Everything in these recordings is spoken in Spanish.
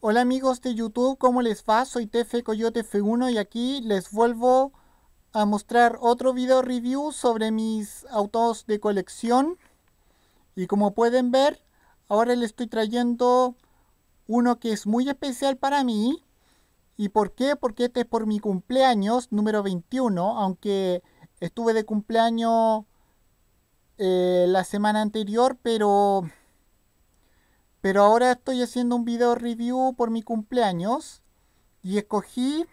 Hola amigos de YouTube, ¿cómo les va? Soy TF Coyote F1 y aquí les vuelvo a mostrar otro video review sobre mis autos de colección. Y como pueden ver, ahora les estoy trayendo uno que es muy especial para mí. ¿Y por qué? Porque este es por mi cumpleaños número 21, aunque estuve de cumpleaños eh, la semana anterior, pero pero ahora estoy haciendo un video review por mi cumpleaños. Y escogí,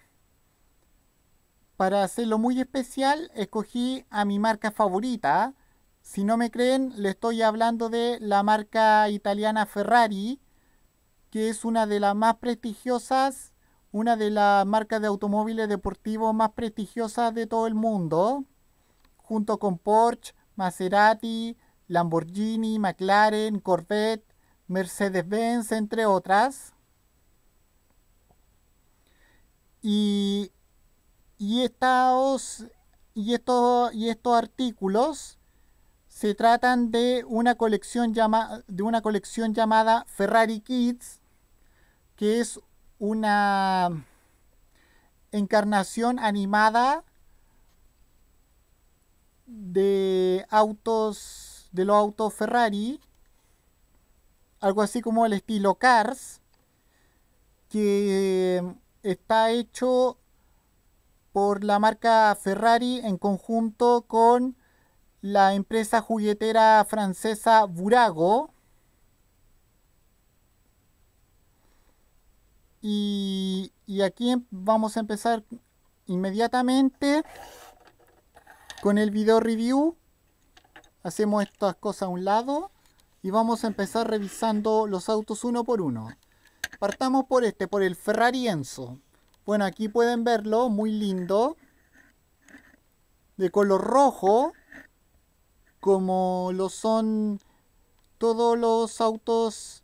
para hacerlo muy especial, escogí a mi marca favorita. Si no me creen, le estoy hablando de la marca italiana Ferrari, que es una de las más prestigiosas, una de las marcas de automóviles deportivos más prestigiosas de todo el mundo, junto con Porsche, Maserati, Lamborghini, McLaren, Corvette Mercedes-Benz, entre otras. Y, y, estos, y, estos, artículos se tratan de una, colección de una colección llamada Ferrari Kids, que es una encarnación animada de autos de los autos Ferrari algo así como el estilo Cars, que em, está hecho por la marca Ferrari en conjunto con la empresa juguetera francesa Burago. Y, y aquí em, vamos a empezar inmediatamente con el video review. Hacemos estas cosas a un lado y vamos a empezar revisando los autos uno por uno. Partamos por este, por el Ferrari Enzo. Bueno, aquí pueden verlo, muy lindo. De color rojo, como lo son todos los autos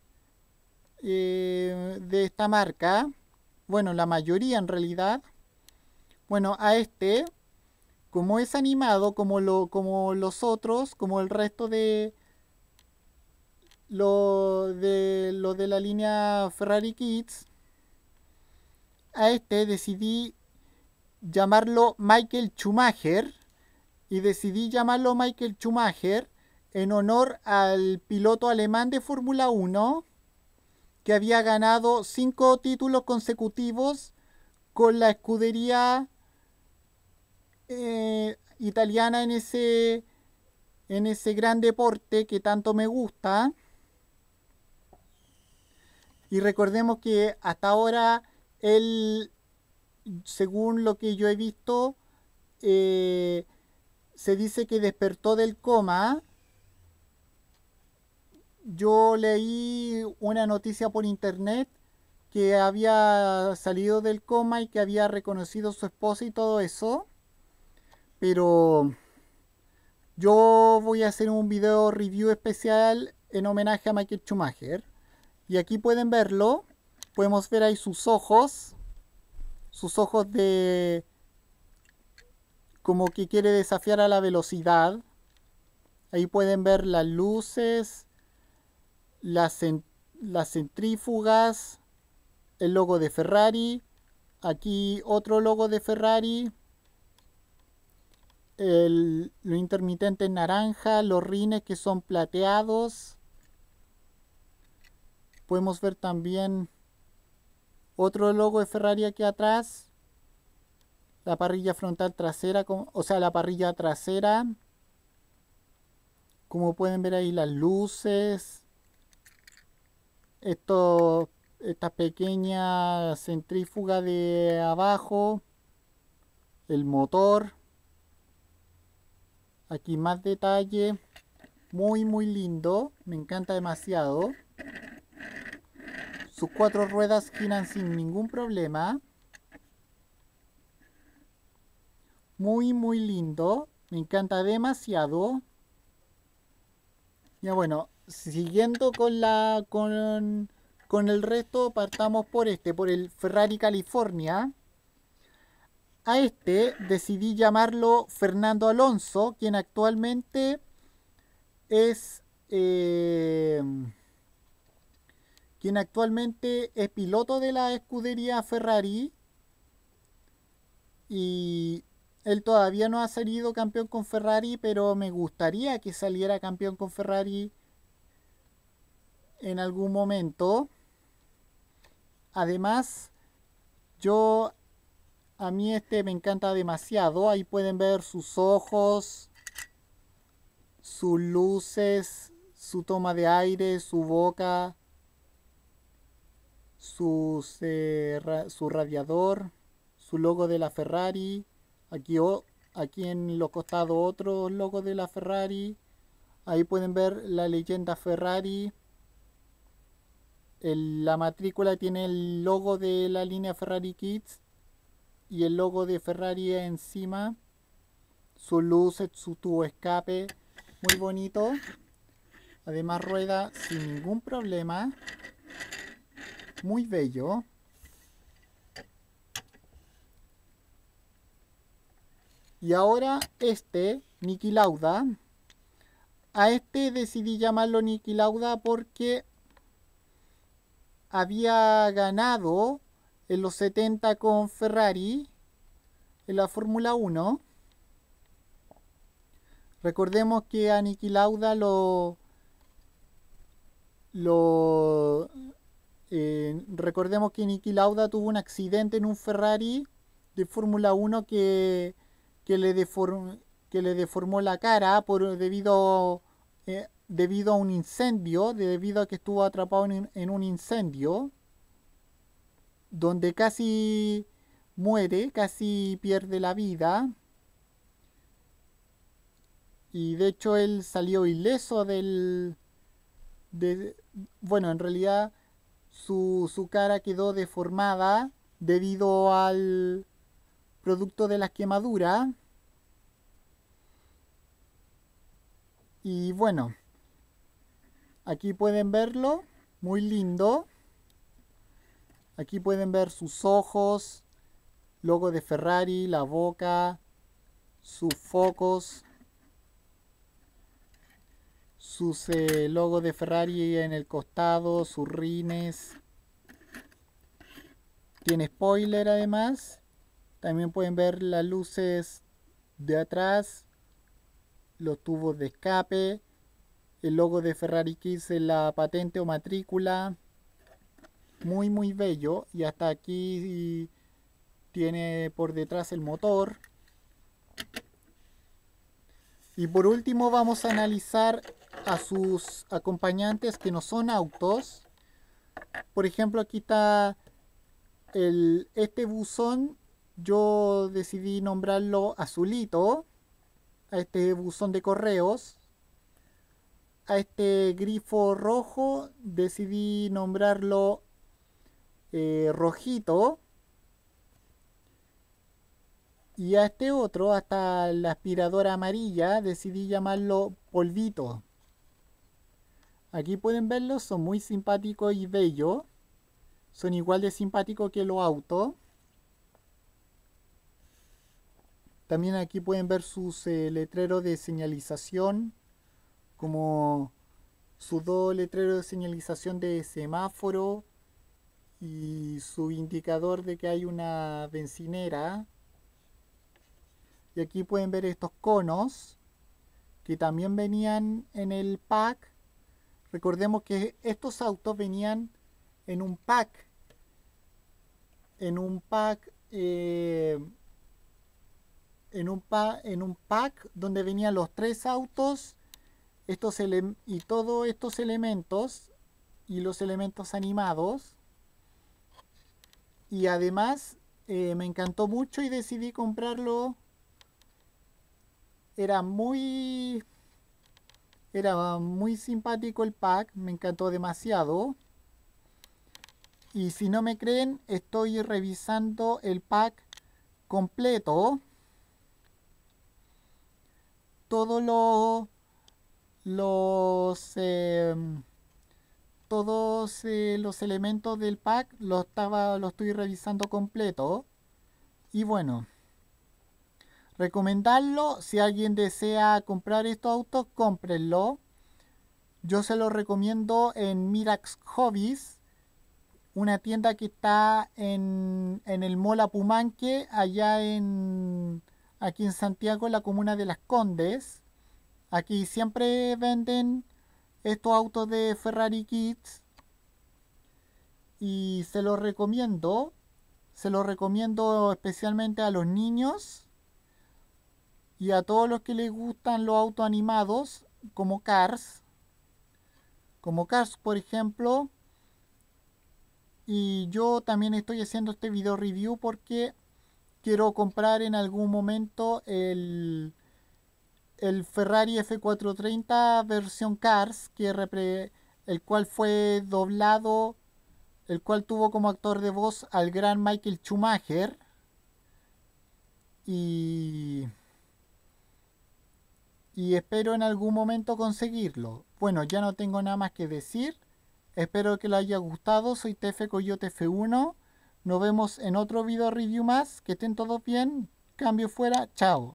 eh, de esta marca. Bueno, la mayoría en realidad. Bueno, a este, como es animado, como, lo, como los otros, como el resto de, lo de, lo de la línea Ferrari Kids, a este decidí llamarlo Michael Schumacher y decidí llamarlo Michael Schumacher en honor al piloto alemán de Fórmula 1 que había ganado cinco títulos consecutivos con la escudería eh, italiana en ese, en ese gran deporte que tanto me gusta. Y recordemos que hasta ahora él, según lo que yo he visto, eh, se dice que despertó del coma. Yo leí una noticia por internet que había salido del coma y que había reconocido a su esposa y todo eso. Pero yo voy a hacer un video review especial en homenaje a Michael Schumacher. Y aquí pueden verlo. Podemos ver ahí sus ojos. Sus ojos de... Como que quiere desafiar a la velocidad. Ahí pueden ver las luces, las, centrífugas, el logo de Ferrari. Aquí otro logo de Ferrari. El, lo intermitente naranja, los rines que son plateados Podemos ver también otro logo de Ferrari aquí atrás. La parrilla frontal trasera, o sea, la parrilla trasera. Como pueden ver ahí las luces. Esto, esta pequeña centrífuga de abajo. El motor. Aquí más detalle. Muy, muy lindo. Me encanta demasiado. Sus cuatro ruedas giran sin ningún problema. Muy, muy lindo. Me encanta demasiado. Ya bueno, siguiendo con la con, el resto, partamos por este, por el Ferrari California. A este decidí llamarlo Fernando Alonso, quien actualmente es... Eh, quien actualmente es piloto de la escudería Ferrari y él todavía no ha salido campeón con Ferrari, pero me gustaría que saliera campeón con Ferrari en algún momento. Además, yo a mí este me encanta demasiado. Ahí pueden ver sus ojos, sus luces, su toma de aire, su boca, su radiador, su logo de la Ferrari, aquí, aquí en los costados otro logo de la Ferrari, ahí pueden ver la leyenda Ferrari, la matrícula tiene el logo de la línea Ferrari Kids y el logo de Ferrari encima, su luz, su tubo escape, muy bonito. Además rueda sin ningún problema muy bello. Y ahora este, Niki Lauda. A este decidí llamarlo Niki Lauda porque había ganado en los 70 con Ferrari en la Fórmula 1. Recordemos que a Niki Lauda lo, lo eh, recordemos que Niki Lauda tuvo un accidente en un Ferrari de Fórmula 1 que, le que le deformó la cara por, debido, eh, debido a un incendio, debido a que estuvo atrapado en, en un incendio, donde casi muere, casi pierde la vida. Y de hecho él salió ileso del... De, bueno, en realidad su, su cara quedó deformada debido al producto de la quemadura Y bueno, aquí pueden verlo, muy lindo. Aquí pueden ver sus ojos, logo de Ferrari, la boca, sus focos sus eh, logos de Ferrari en el costado, sus rines. Tiene spoiler además. También pueden ver las luces de atrás, los tubos de escape, el logo de Ferrari que en la patente o matrícula. Muy muy bello. Y hasta aquí tiene por detrás el motor. Y por último vamos a analizar a sus acompañantes que no son autos. Por ejemplo, aquí está el, este buzón. Yo decidí nombrarlo azulito. A este buzón de correos. A este grifo rojo decidí nombrarlo eh, rojito. Y a este otro, hasta la aspiradora amarilla, decidí llamarlo polvito. Aquí pueden verlos, son muy simpáticos y bellos. Son igual de simpáticos que los autos. También aquí pueden ver sus eh, letreros de señalización, como sus dos letreros de señalización de semáforo y su indicador de que hay una bencinera. Y aquí pueden ver estos conos que también venían en el pack Recordemos que estos autos venían en un pack, en un pack, eh, en, un pa, en un pack donde venían los tres autos estos y todos estos elementos y los elementos animados. Y además eh, me encantó mucho y decidí comprarlo. Era muy era muy simpático el pack, me encantó demasiado. Y si no me creen, estoy revisando el pack completo. Todos lo, los... Em, todos eh, los elementos del pack lo estaba, lo estoy revisando completo. Y bueno. Recomendarlo, si alguien desea comprar estos autos, cómprenlo. Yo se lo recomiendo en Mirax Hobbies, una tienda que está en, en el Mola Pumanque, allá en aquí en Santiago, en la comuna de Las Condes. Aquí siempre venden estos autos de Ferrari Kids y se los recomiendo. Se los recomiendo especialmente a los niños y a todos los que les gustan los auto animados, como Cars, como Cars por ejemplo, y yo también estoy haciendo este video review porque quiero comprar en algún momento el, el Ferrari F430 versión Cars, que el cual fue doblado, el cual tuvo como actor de voz al gran Michael Schumacher. Y y espero en algún momento conseguirlo. Bueno, ya no tengo nada más que decir. Espero que les haya gustado. Soy TF Coyote F1. Nos vemos en otro video review más. Que estén todos bien. Cambio fuera. Chao.